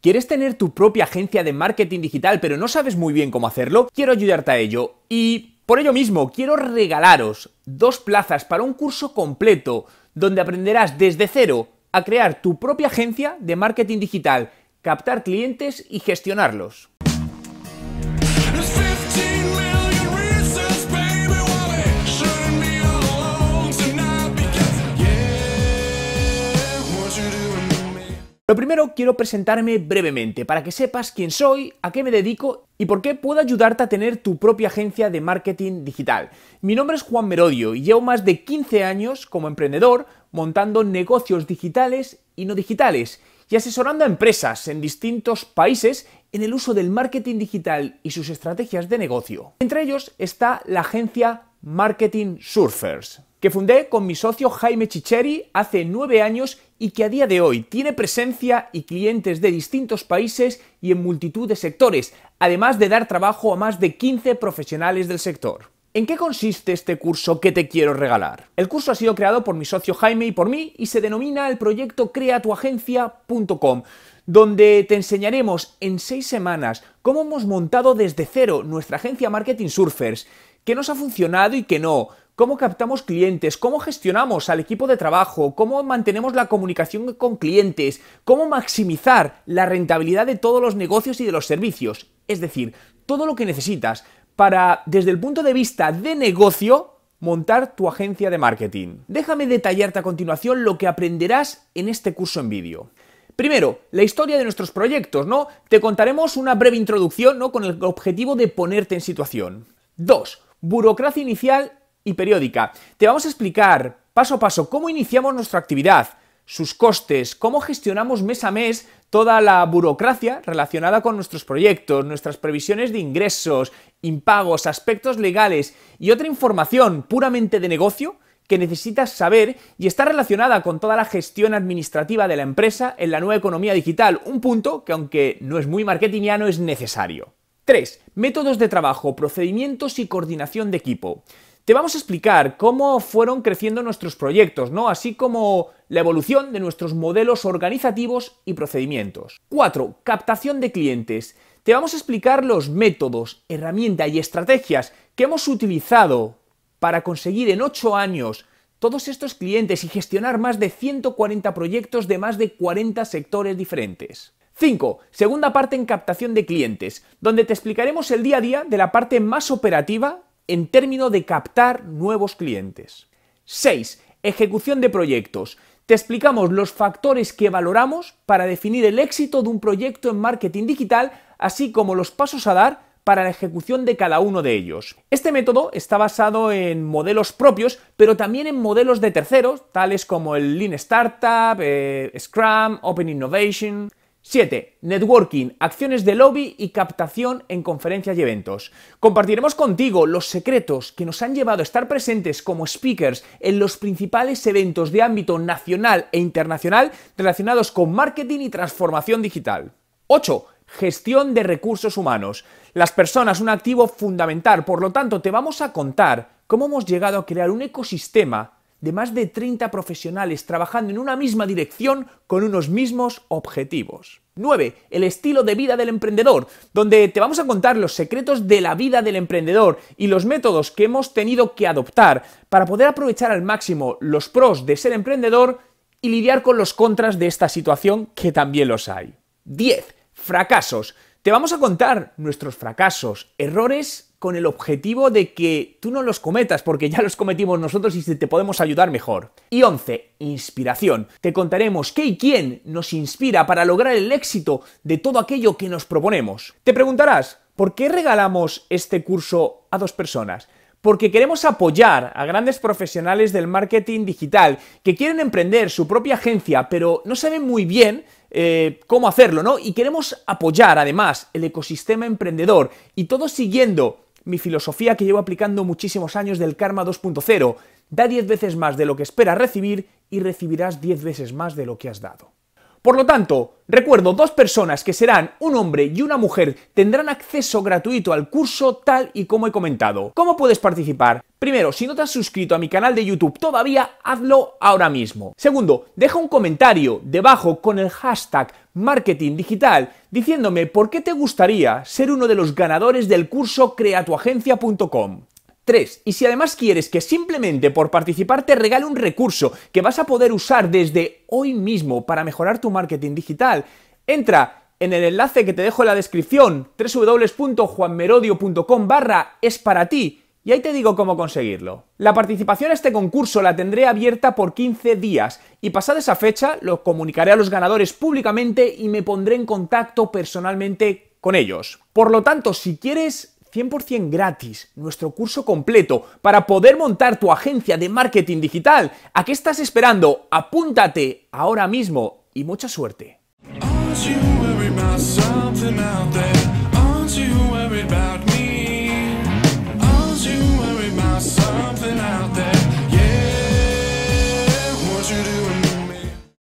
¿Quieres tener tu propia agencia de marketing digital pero no sabes muy bien cómo hacerlo? Quiero ayudarte a ello y por ello mismo quiero regalaros dos plazas para un curso completo donde aprenderás desde cero a crear tu propia agencia de marketing digital, captar clientes y gestionarlos. Lo primero, quiero presentarme brevemente para que sepas quién soy, a qué me dedico y por qué puedo ayudarte a tener tu propia agencia de marketing digital. Mi nombre es Juan Merodio y llevo más de 15 años como emprendedor montando negocios digitales y no digitales y asesorando a empresas en distintos países en el uso del marketing digital y sus estrategias de negocio. Entre ellos está la agencia Marketing Surfers que fundé con mi socio Jaime Chicheri hace nueve años y que a día de hoy tiene presencia y clientes de distintos países y en multitud de sectores, además de dar trabajo a más de 15 profesionales del sector. ¿En qué consiste este curso que te quiero regalar? El curso ha sido creado por mi socio Jaime y por mí y se denomina el proyecto creatuagencia.com, donde te enseñaremos en seis semanas cómo hemos montado desde cero nuestra agencia Marketing Surfers, qué nos ha funcionado y qué no, cómo captamos clientes, cómo gestionamos al equipo de trabajo, cómo mantenemos la comunicación con clientes, cómo maximizar la rentabilidad de todos los negocios y de los servicios. Es decir, todo lo que necesitas para, desde el punto de vista de negocio, montar tu agencia de marketing. Déjame detallarte a continuación lo que aprenderás en este curso en vídeo. Primero, la historia de nuestros proyectos, ¿no? Te contaremos una breve introducción, ¿no? Con el objetivo de ponerte en situación. Dos, burocracia inicial y periódica. Te vamos a explicar paso a paso cómo iniciamos nuestra actividad, sus costes, cómo gestionamos mes a mes toda la burocracia relacionada con nuestros proyectos, nuestras previsiones de ingresos, impagos, aspectos legales y otra información puramente de negocio que necesitas saber y está relacionada con toda la gestión administrativa de la empresa en la nueva economía digital, un punto que aunque no es muy marketingiano es necesario. 3. Métodos de trabajo, procedimientos y coordinación de equipo. Te vamos a explicar cómo fueron creciendo nuestros proyectos, ¿no? Así como la evolución de nuestros modelos organizativos y procedimientos. 4. Captación de clientes. Te vamos a explicar los métodos, herramientas y estrategias que hemos utilizado para conseguir en 8 años todos estos clientes y gestionar más de 140 proyectos de más de 40 sectores diferentes. 5. Segunda parte en captación de clientes, donde te explicaremos el día a día de la parte más operativa en término de captar nuevos clientes. 6. Ejecución de proyectos. Te explicamos los factores que valoramos para definir el éxito de un proyecto en marketing digital, así como los pasos a dar para la ejecución de cada uno de ellos. Este método está basado en modelos propios, pero también en modelos de terceros, tales como el Lean Startup, eh, Scrum, Open Innovation. 7. Networking, acciones de lobby y captación en conferencias y eventos. Compartiremos contigo los secretos que nos han llevado a estar presentes como speakers en los principales eventos de ámbito nacional e internacional relacionados con marketing y transformación digital. 8. Gestión de recursos humanos. Las personas un activo fundamental, por lo tanto te vamos a contar cómo hemos llegado a crear un ecosistema de más de 30 profesionales trabajando en una misma dirección con unos mismos objetivos. 9. El estilo de vida del emprendedor, donde te vamos a contar los secretos de la vida del emprendedor y los métodos que hemos tenido que adoptar para poder aprovechar al máximo los pros de ser emprendedor y lidiar con los contras de esta situación que también los hay. 10. Fracasos. Te vamos a contar nuestros fracasos, errores con el objetivo de que tú no los cometas, porque ya los cometimos nosotros y te podemos ayudar mejor. Y 11. Inspiración. Te contaremos qué y quién nos inspira para lograr el éxito de todo aquello que nos proponemos. Te preguntarás, ¿por qué regalamos este curso a dos personas? porque queremos apoyar a grandes profesionales del marketing digital que quieren emprender su propia agencia, pero no saben muy bien eh, cómo hacerlo, ¿no? Y queremos apoyar además el ecosistema emprendedor y todo siguiendo mi filosofía que llevo aplicando muchísimos años del Karma 2.0. Da 10 veces más de lo que esperas recibir y recibirás 10 veces más de lo que has dado. Por lo tanto, recuerdo, dos personas que serán un hombre y una mujer tendrán acceso gratuito al curso tal y como he comentado. ¿Cómo puedes participar? Primero, si no te has suscrito a mi canal de YouTube todavía, hazlo ahora mismo. Segundo, deja un comentario debajo con el hashtag marketingdigital diciéndome por qué te gustaría ser uno de los ganadores del curso creatuagencia.com. Y si además quieres que simplemente por participar te regale un recurso que vas a poder usar desde hoy mismo para mejorar tu marketing digital, entra en el enlace que te dejo en la descripción, www.juanmerodio.com barra es para ti, y ahí te digo cómo conseguirlo. La participación a este concurso la tendré abierta por 15 días y pasada esa fecha lo comunicaré a los ganadores públicamente y me pondré en contacto personalmente con ellos. Por lo tanto, si quieres 100% gratis nuestro curso completo para poder montar tu agencia de marketing digital. ¿A qué estás esperando? Apúntate ahora mismo y mucha suerte.